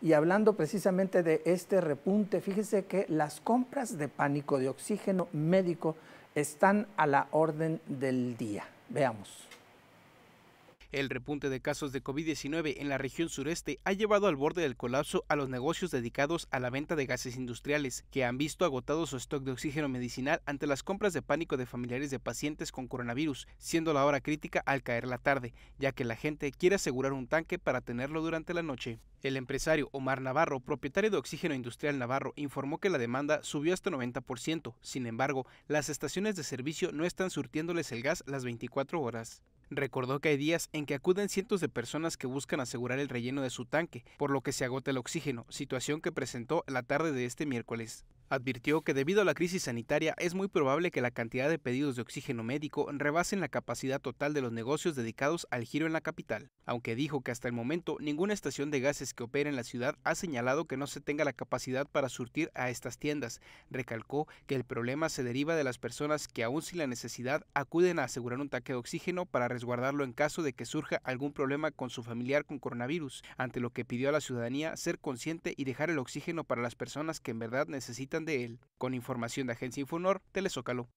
Y hablando precisamente de este repunte, fíjese que las compras de pánico de oxígeno médico están a la orden del día. Veamos. El repunte de casos de COVID-19 en la región sureste ha llevado al borde del colapso a los negocios dedicados a la venta de gases industriales, que han visto agotado su stock de oxígeno medicinal ante las compras de pánico de familiares de pacientes con coronavirus, siendo la hora crítica al caer la tarde, ya que la gente quiere asegurar un tanque para tenerlo durante la noche. El empresario Omar Navarro, propietario de Oxígeno Industrial Navarro, informó que la demanda subió hasta 90%. Sin embargo, las estaciones de servicio no están surtiéndoles el gas las 24 horas. Recordó que hay días en que acuden cientos de personas que buscan asegurar el relleno de su tanque, por lo que se agota el oxígeno, situación que presentó la tarde de este miércoles. Advirtió que debido a la crisis sanitaria es muy probable que la cantidad de pedidos de oxígeno médico rebasen la capacidad total de los negocios dedicados al giro en la capital, aunque dijo que hasta el momento ninguna estación de gases que opera en la ciudad ha señalado que no se tenga la capacidad para surtir a estas tiendas. Recalcó que el problema se deriva de las personas que aún sin la necesidad acuden a asegurar un taque de oxígeno para resguardarlo en caso de que surja algún problema con su familiar con coronavirus, ante lo que pidió a la ciudadanía ser consciente y dejar el oxígeno para las personas que en verdad necesitan de él. Con información de Agencia Infonor, Telesócalo.